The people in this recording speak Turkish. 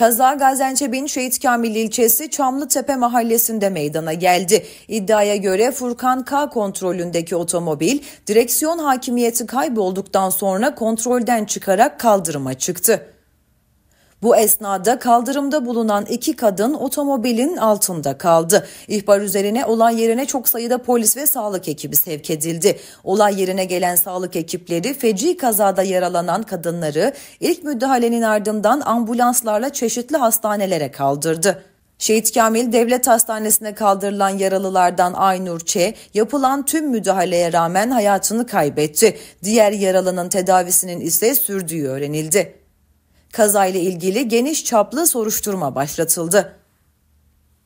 Kaza Gaziantep'in Şehit Kamil ilçesi Çamlıtepe mahallesinde meydana geldi. İddiaya göre Furkan K kontrolündeki otomobil direksiyon hakimiyeti kaybolduktan sonra kontrolden çıkarak kaldırıma çıktı. Bu esnada kaldırımda bulunan iki kadın otomobilin altında kaldı. İhbar üzerine olay yerine çok sayıda polis ve sağlık ekibi sevk edildi. Olay yerine gelen sağlık ekipleri feci kazada yaralanan kadınları ilk müdahalenin ardından ambulanslarla çeşitli hastanelere kaldırdı. Şehit Kamil Devlet Hastanesi'ne kaldırılan yaralılardan Aynur Ç. yapılan tüm müdahaleye rağmen hayatını kaybetti. Diğer yaralının tedavisinin ise sürdüğü öğrenildi. Kazayla ilgili geniş çaplı soruşturma başlatıldı.